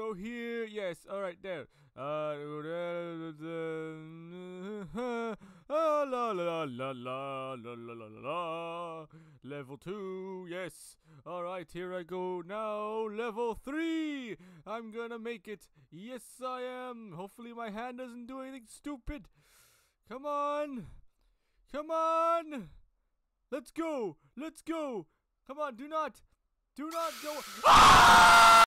go here. Yes, all right, there. Uh, la la la la la la la la. Level two. Yes. All right, here I go now. Level three. I'm gonna make it. Yes, I am. Hopefully, my hand doesn't do anything stupid. Come on. Come on. Let's go. Let's go. Come on. Do not. Do not go. Ah!